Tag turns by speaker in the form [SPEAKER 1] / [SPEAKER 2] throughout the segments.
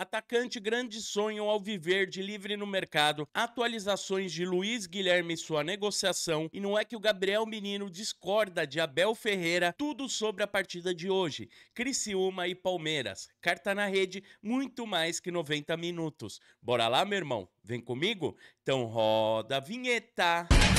[SPEAKER 1] Atacante grande sonho ao viver de livre no mercado. Atualizações de Luiz Guilherme e sua negociação. E não é que o Gabriel Menino discorda de Abel Ferreira. Tudo sobre a partida de hoje. Criciúma e Palmeiras. Carta na rede, muito mais que 90 minutos. Bora lá, meu irmão? Vem comigo? Então roda a vinheta. Música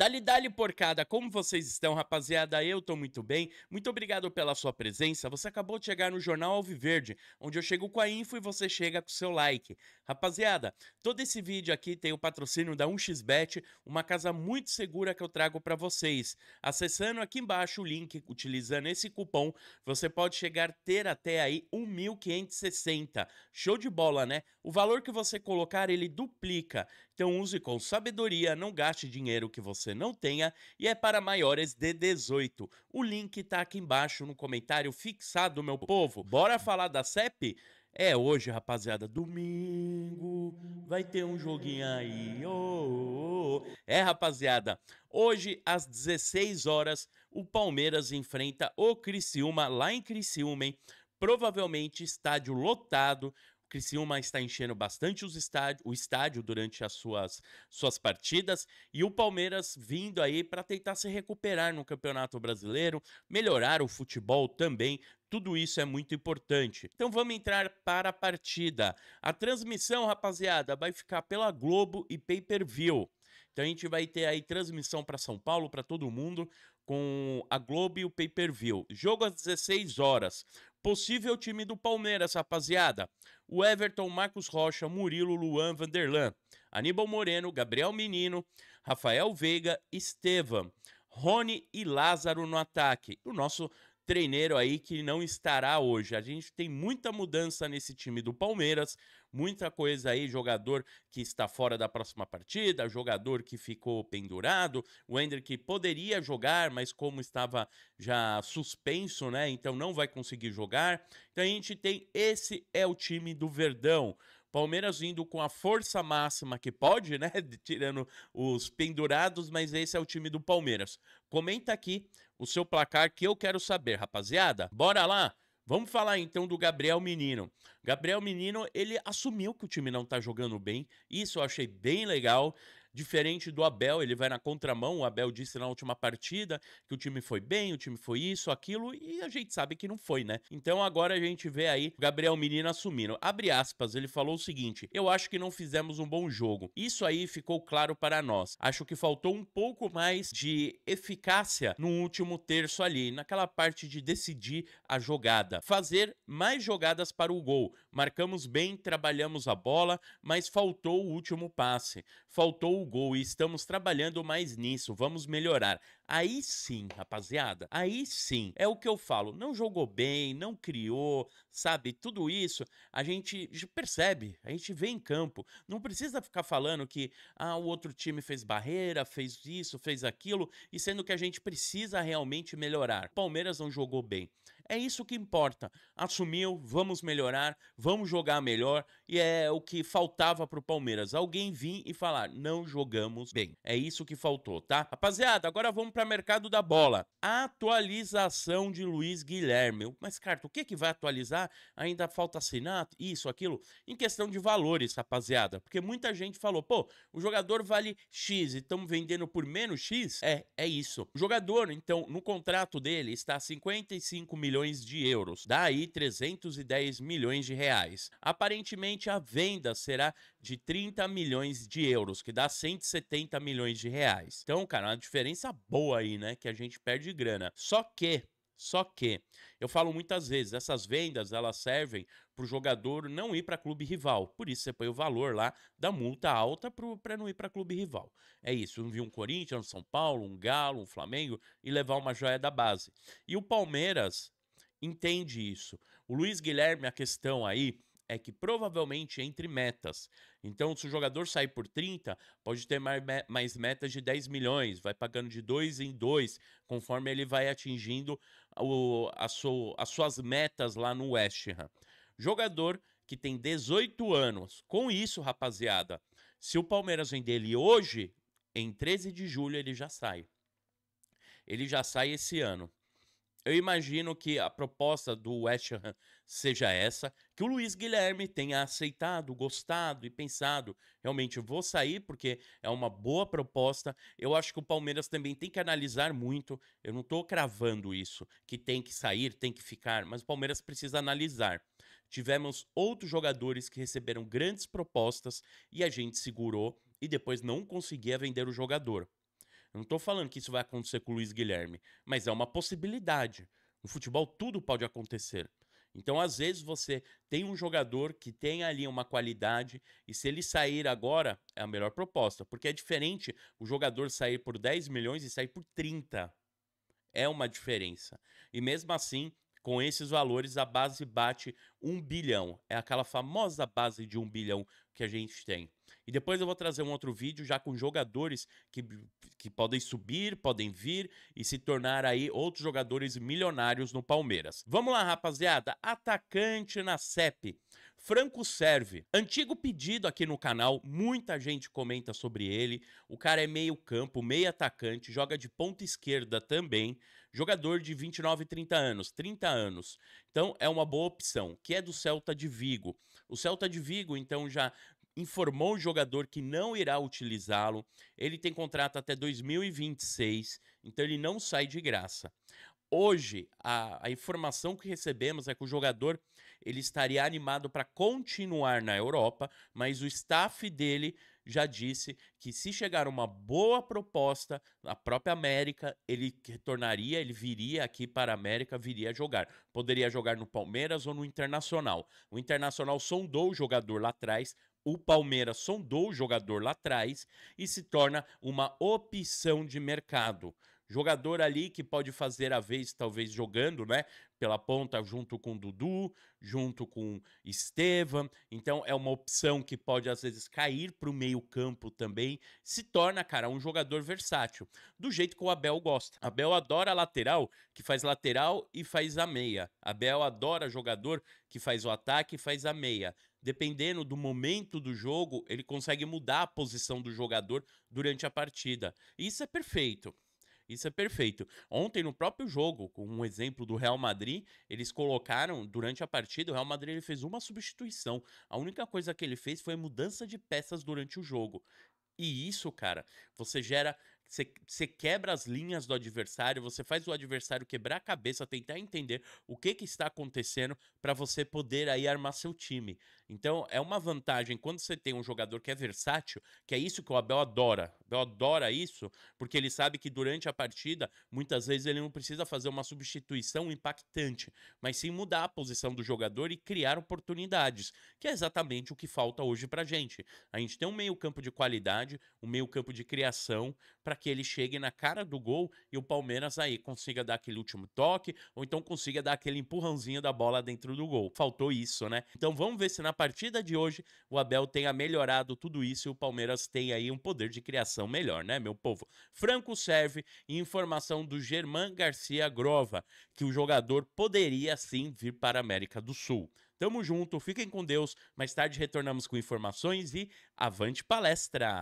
[SPEAKER 1] Dali, dali, porcada, como vocês estão, rapaziada? Eu tô muito bem, muito obrigado pela sua presença. Você acabou de chegar no Jornal Alviverde, onde eu chego com a info e você chega com o seu like. Rapaziada, todo esse vídeo aqui tem o patrocínio da 1xBet, uma casa muito segura que eu trago para vocês. Acessando aqui embaixo o link, utilizando esse cupom, você pode chegar a ter até aí 1.560. Show de bola, né? O valor que você colocar, ele duplica. Então use com sabedoria, não gaste dinheiro que você não tenha e é para maiores de 18. O link tá aqui embaixo no comentário fixado, meu povo. Bora falar da CEP? É hoje, rapaziada, domingo vai ter um joguinho aí. Oh, oh, oh. É, rapaziada, hoje às 16 horas o Palmeiras enfrenta o Criciúma lá em Criciúma, hein? Provavelmente estádio lotado. Criciúma está enchendo bastante os estádio, o estádio durante as suas, suas partidas e o Palmeiras vindo aí para tentar se recuperar no Campeonato Brasileiro, melhorar o futebol também, tudo isso é muito importante. Então vamos entrar para a partida. A transmissão, rapaziada, vai ficar pela Globo e Pay-Per-View. Então a gente vai ter aí transmissão para São Paulo, para todo mundo, com a Globo e o Pay-Per-View. Jogo às 16 horas. Possível time do Palmeiras, rapaziada. O Everton, Marcos Rocha, Murilo, Luan, Vanderlan, Aníbal Moreno, Gabriel Menino, Rafael Veiga, Estevam, Rony e Lázaro no ataque. O nosso treineiro aí que não estará hoje. A gente tem muita mudança nesse time do Palmeiras muita coisa aí, jogador que está fora da próxima partida, jogador que ficou pendurado, o Ender que poderia jogar, mas como estava já suspenso, né? Então não vai conseguir jogar. Então a gente tem esse é o time do Verdão. Palmeiras vindo com a força máxima que pode, né? Tirando os pendurados, mas esse é o time do Palmeiras. Comenta aqui o seu placar que eu quero saber, rapaziada. Bora lá! Vamos falar então do Gabriel Menino. Gabriel Menino, ele assumiu que o time não tá jogando bem. Isso eu achei bem legal. Diferente do Abel, ele vai na contramão. O Abel disse na última partida que o time foi bem, o time foi isso, aquilo, e a gente sabe que não foi, né? Então agora a gente vê aí o Gabriel Menino assumindo. Abre aspas, ele falou o seguinte: Eu acho que não fizemos um bom jogo. Isso aí ficou claro para nós. Acho que faltou um pouco mais de eficácia no último terço ali, naquela parte de decidir a jogada. Fazer mais jogadas para o gol. Marcamos bem, trabalhamos a bola, mas faltou o último passe. Faltou o gol e estamos trabalhando mais nisso, vamos melhorar. Aí sim, rapaziada, aí sim, é o que eu falo, não jogou bem, não criou, sabe? Tudo isso a gente percebe, a gente vê em campo. Não precisa ficar falando que ah, o outro time fez barreira, fez isso, fez aquilo, e sendo que a gente precisa realmente melhorar. Palmeiras não jogou bem. É isso que importa. Assumiu, vamos melhorar, vamos jogar melhor, e é o que faltava pro Palmeiras. Alguém vir e falar: "Não jogamos bem". É isso que faltou, tá? Rapaziada, agora vamos pra mercado da bola. Atualização de Luiz Guilherme. Mas, Carto, o que, que vai atualizar? Ainda falta assinar isso, aquilo? Em questão de valores, rapaziada. Porque muita gente falou, pô, o jogador vale X e estamos vendendo por menos X? É, é isso. O jogador, então, no contrato dele está 55 milhões de euros. Daí 310 milhões de reais. Aparentemente, a venda será de 30 milhões de euros, que dá 170 milhões de reais. Então, cara, uma diferença boa boa aí, né? Que a gente perde grana. Só que só que eu falo muitas vezes, essas vendas elas servem para o jogador não ir para clube rival. Por isso você põe o valor lá da multa alta para não ir para clube rival. É isso, não vir um Corinthians, um São Paulo, um Galo, um Flamengo e levar uma joia da base. E o Palmeiras entende isso. O Luiz Guilherme, a questão aí é que provavelmente entre metas. Então, se o jogador sair por 30, pode ter mais metas de 10 milhões, vai pagando de 2 em 2, conforme ele vai atingindo o, a so, as suas metas lá no West Ham. Jogador que tem 18 anos. Com isso, rapaziada, se o Palmeiras vender ele hoje, em 13 de julho ele já sai. Ele já sai esse ano. Eu imagino que a proposta do West Ham seja essa, que o Luiz Guilherme tenha aceitado, gostado e pensado, realmente vou sair porque é uma boa proposta. Eu acho que o Palmeiras também tem que analisar muito. Eu não estou cravando isso, que tem que sair, tem que ficar, mas o Palmeiras precisa analisar. Tivemos outros jogadores que receberam grandes propostas e a gente segurou e depois não conseguia vender o jogador. Eu não estou falando que isso vai acontecer com o Luiz Guilherme, mas é uma possibilidade. No futebol tudo pode acontecer. Então, às vezes, você tem um jogador que tem ali uma qualidade, e se ele sair agora, é a melhor proposta. Porque é diferente o jogador sair por 10 milhões e sair por 30. É uma diferença. E mesmo assim, com esses valores, a base bate 1 bilhão. É aquela famosa base de 1 bilhão que a gente tem. E depois eu vou trazer um outro vídeo já com jogadores que, que podem subir, podem vir e se tornar aí outros jogadores milionários no Palmeiras. Vamos lá, rapaziada. Atacante na CEP. Franco serve. Antigo pedido aqui no canal, muita gente comenta sobre ele. O cara é meio campo, meio atacante, joga de ponta esquerda também. Jogador de 29 e 30 anos, 30 anos. Então é uma boa opção, que é do Celta de Vigo. O Celta de Vigo, então, já informou o jogador que não irá utilizá-lo. Ele tem contrato até 2026, então ele não sai de graça. Hoje, a, a informação que recebemos é que o jogador ele estaria animado para continuar na Europa, mas o staff dele já disse que se chegar uma boa proposta na própria América, ele retornaria, ele viria aqui para a América, viria jogar. Poderia jogar no Palmeiras ou no Internacional. O Internacional sondou o jogador lá atrás, o Palmeiras sondou o jogador lá atrás e se torna uma opção de mercado. Jogador ali que pode fazer a vez, talvez jogando, né? Pela ponta, junto com Dudu, junto com Estevam. Então é uma opção que pode, às vezes, cair para o meio-campo também. Se torna, cara, um jogador versátil. Do jeito que o Abel gosta. Abel adora lateral, que faz lateral e faz a meia. Abel adora jogador que faz o ataque e faz a meia dependendo do momento do jogo, ele consegue mudar a posição do jogador durante a partida. Isso é perfeito. Isso é perfeito. Ontem, no próprio jogo, com um exemplo do Real Madrid, eles colocaram, durante a partida, o Real Madrid ele fez uma substituição. A única coisa que ele fez foi mudança de peças durante o jogo. E isso, cara, você gera. Você, você, quebra as linhas do adversário, você faz o adversário quebrar a cabeça, tentar entender o que, que está acontecendo para você poder aí armar seu time. Então, é uma vantagem quando você tem um jogador que é versátil, que é isso que o Abel adora. O Abel adora isso, porque ele sabe que durante a partida, muitas vezes ele não precisa fazer uma substituição impactante, mas sim mudar a posição do jogador e criar oportunidades, que é exatamente o que falta hoje pra gente. A gente tem um meio-campo de qualidade, um meio-campo de criação, para que ele chegue na cara do gol e o Palmeiras aí consiga dar aquele último toque, ou então consiga dar aquele empurrãozinho da bola dentro do gol. Faltou isso, né? Então, vamos ver se na partida de hoje o Abel tenha melhorado tudo isso e o Palmeiras tenha aí um poder de criação melhor, né, meu povo? Franco serve informação do Germán Garcia Grova que o jogador poderia sim vir para a América do Sul. Tamo junto, fiquem com Deus. Mais tarde retornamos com informações e avante palestra!